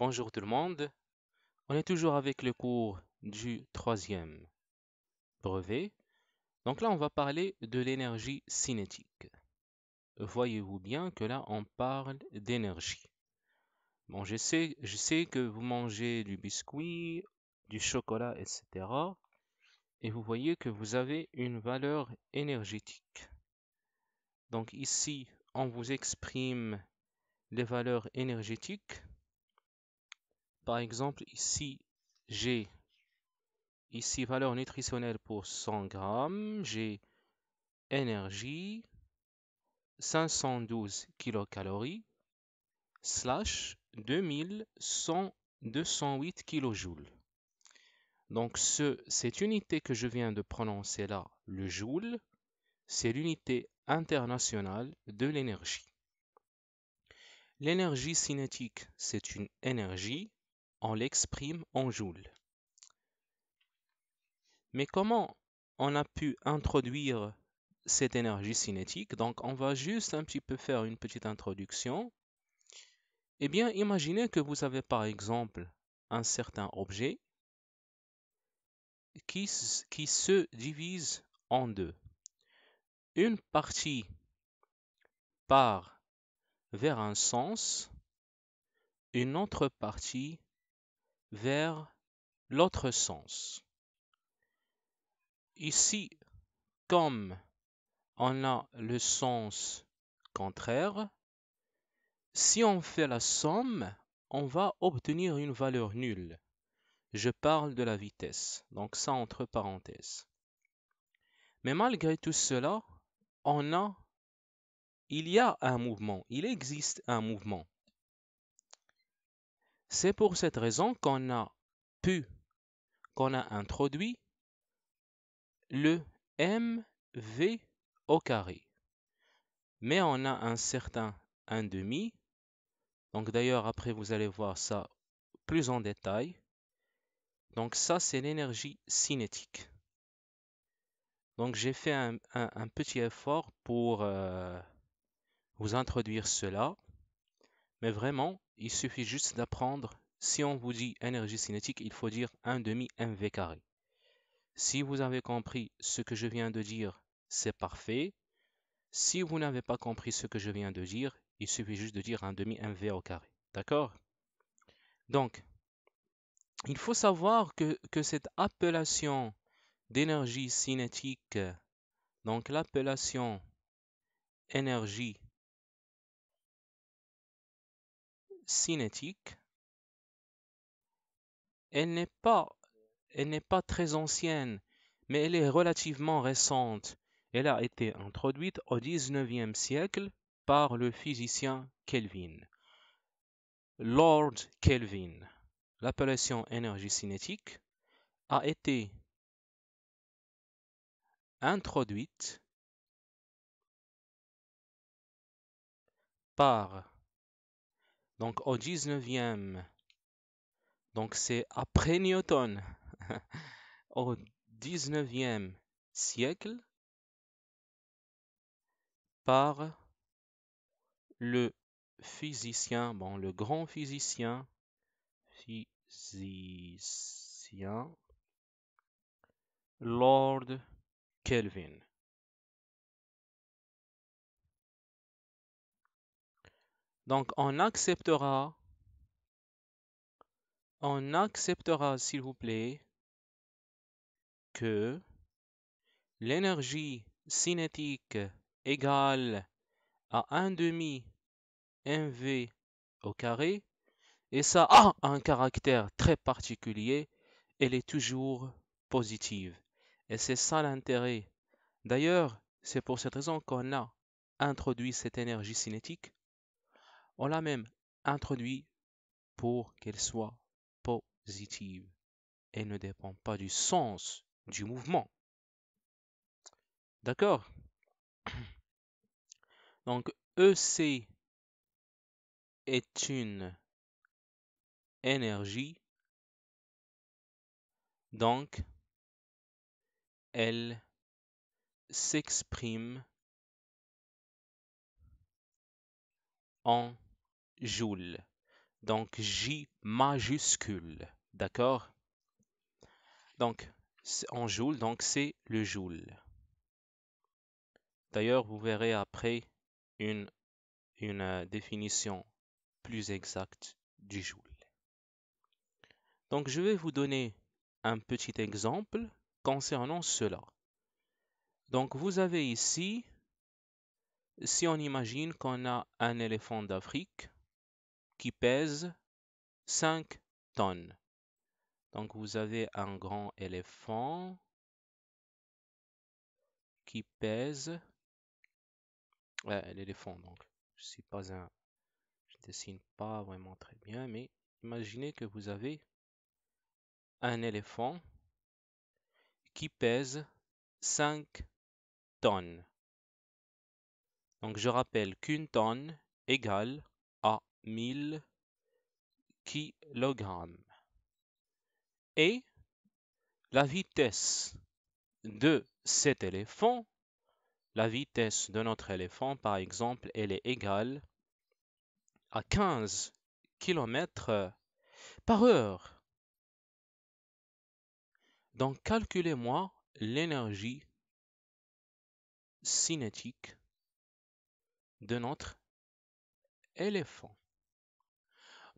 Bonjour tout le monde. On est toujours avec le cours du troisième brevet. Donc là, on va parler de l'énergie cinétique. Voyez-vous bien que là, on parle d'énergie. Bon, je sais, je sais que vous mangez du biscuit, du chocolat, etc. Et vous voyez que vous avez une valeur énergétique. Donc ici, on vous exprime les valeurs énergétiques par exemple, ici, j'ai ici valeur nutritionnelle pour 100 grammes, j'ai énergie 512 kilocalories slash 2100 208 kilojoules. Donc cette unité que je viens de prononcer là, le joule, c'est l'unité internationale de l'énergie. L'énergie cinétique, c'est une énergie on l'exprime en joules. Mais comment on a pu introduire cette énergie cinétique Donc on va juste un petit peu faire une petite introduction. Eh bien, imaginez que vous avez par exemple un certain objet qui, qui se divise en deux. Une partie part vers un sens, une autre partie vers l'autre sens. Ici, comme on a le sens contraire, si on fait la somme, on va obtenir une valeur nulle. Je parle de la vitesse, donc ça entre parenthèses. Mais malgré tout cela, on a, il y a un mouvement, il existe un mouvement. C'est pour cette raison qu'on a pu, qu'on a introduit le mv au carré. Mais on a un certain 1 demi. Donc d'ailleurs, après, vous allez voir ça plus en détail. Donc ça, c'est l'énergie cinétique. Donc j'ai fait un, petit effort pour euh, vous introduire cela. Mais vraiment, il suffit juste d'apprendre, si on vous dit énergie cinétique, il faut dire 1 demi mv carré. Si vous avez compris ce que je viens de dire, c'est parfait. Si vous n'avez pas compris ce que je viens de dire, il suffit juste de dire 1 demi mv au carré. D'accord Donc, il faut savoir que, que cette appellation d'énergie cinétique, donc l'appellation énergie cinétique, elle n'est pas, elle n'est pas très ancienne, mais elle est relativement récente. Elle a été introduite au XIXe siècle par le physicien Kelvin. Lord Kelvin, l'appellation énergie cinétique, a été introduite par donc au 19e. Donc c'est après Newton, au 19e siècle, par le physicien, bon, le grand physicien, physicien, Lord Kelvin. Donc, on acceptera, on acceptera, s'il vous plaît, que l'énergie cinétique égale à 1 demi mv au carré, et ça a un caractère très particulier, elle est toujours positive. Et c'est ça l'intérêt. D'ailleurs, c'est pour cette raison qu'on a introduit cette énergie cinétique on l'a même introduit pour qu'elle soit positive et ne dépend pas du sens du mouvement. D'accord Donc EC est une énergie, donc elle s'exprime en joule. Donc J majuscule. D'accord Donc, en joule, donc c'est le joule. D'ailleurs, vous verrez après une, une euh, définition plus exacte du joule. Donc, je vais vous donner un petit exemple concernant cela. Donc, vous avez ici, si on imagine qu'on a un éléphant d'Afrique, qui pèse 5 tonnes. Donc vous avez un grand éléphant qui pèse ouais, euh, l'éléphant donc je suis pas un je dessine pas vraiment très bien mais imaginez que vous avez un éléphant qui pèse 5 tonnes. Donc je rappelle qu'une tonne égale à 1000 kg. et la vitesse de cet éléphant, la vitesse de notre éléphant par exemple, elle est égale à 15 km par heure. Donc calculez-moi l'énergie cinétique de notre éléphant.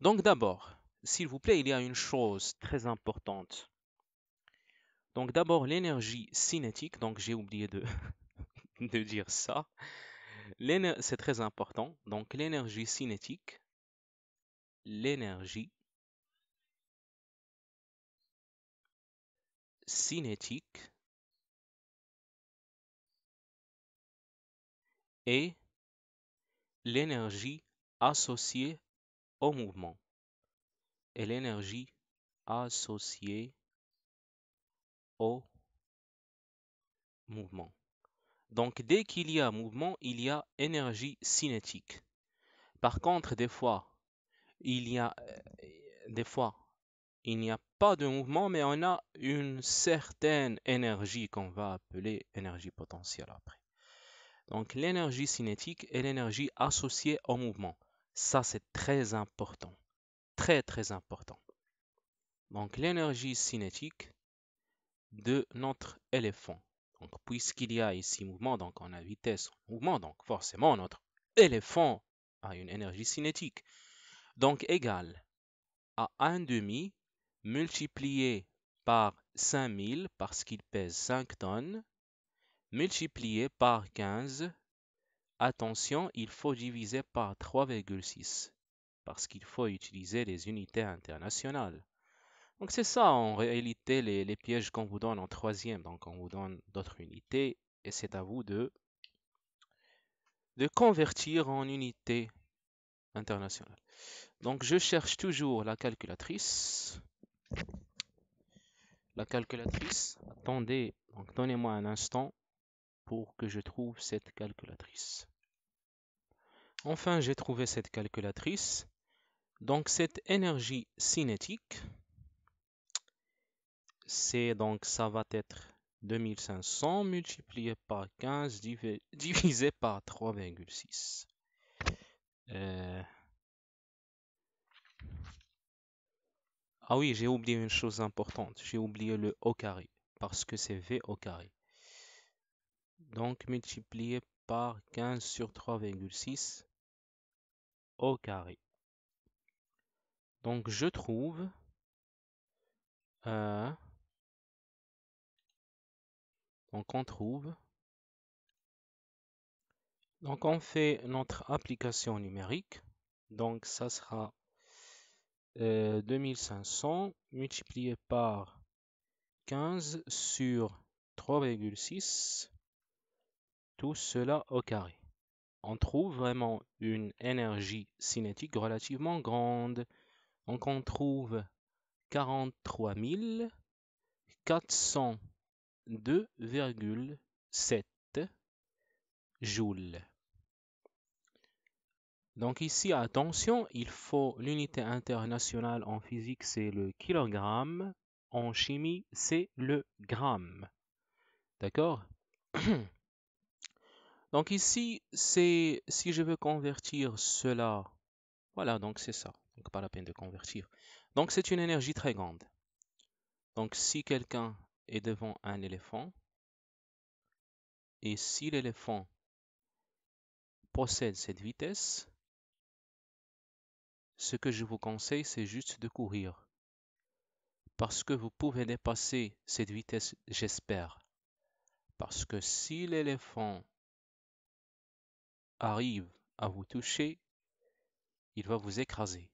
Donc d'abord, s'il vous plaît, il y a une chose très importante. Donc d'abord, l'énergie cinétique, donc j'ai oublié de, dire ça, c'est très important. Donc l'énergie cinétique, l'énergie cinétique et l'énergie associée mouvement et l'énergie associée au mouvement. Donc dès qu'il y a mouvement, il y a énergie cinétique. Par contre, des fois, il y a euh, des fois il n'y a pas de mouvement, mais on a une certaine énergie qu'on va appeler énergie potentielle après. Donc l'énergie cinétique est l'énergie associée au mouvement. Ça, c'est très important. Très, très important. Donc, l'énergie cinétique de notre éléphant. Donc, puisqu'il y a ici mouvement, donc on a vitesse, mouvement, donc forcément notre éléphant a une énergie cinétique. Donc, égal à 1 demi multiplié par 5000 parce qu'il pèse 5 tonnes, multiplié par 15 Attention, il faut diviser par 3,6 parce qu'il faut utiliser les unités internationales. Donc c'est ça en réalité les, pièges qu'on vous donne en troisième. Donc on vous donne d'autres unités et c'est à vous de, de convertir en unités internationales. Donc je cherche toujours la calculatrice. La calculatrice, attendez, donnez-moi un instant pour que je trouve cette calculatrice. Enfin, j'ai trouvé cette calculatrice. Donc, cette énergie cinétique, c'est donc, ça va être 2500 multiplié par 15 divisé par 3,6. Euh, ah oui, j'ai oublié une chose importante. J'ai oublié le au carré parce que c'est V au carré. Donc multiplié par 15 sur 3,6, carré. Donc je trouve donc on trouve donc on fait notre application numérique donc ça sera 2500 euh, multiplié par 15 sur 3,6 tout cela au carré on trouve vraiment une énergie cinétique relativement grande. Donc on trouve 43 402,7 joules. Donc ici, attention, il faut l'unité internationale en physique, c'est le kilogramme. En chimie, c'est le gramme. D'accord Donc ici, c'est si je veux convertir cela. Voilà, donc c'est ça. Donc pas la peine de convertir. Donc c'est une énergie très grande. Donc si quelqu'un est devant un éléphant, et si l'éléphant possède cette vitesse, ce que je vous conseille, c'est juste de courir. Parce que vous pouvez dépasser cette vitesse, j'espère. Parce que si l'éléphant arrive à vous toucher, il va vous écraser.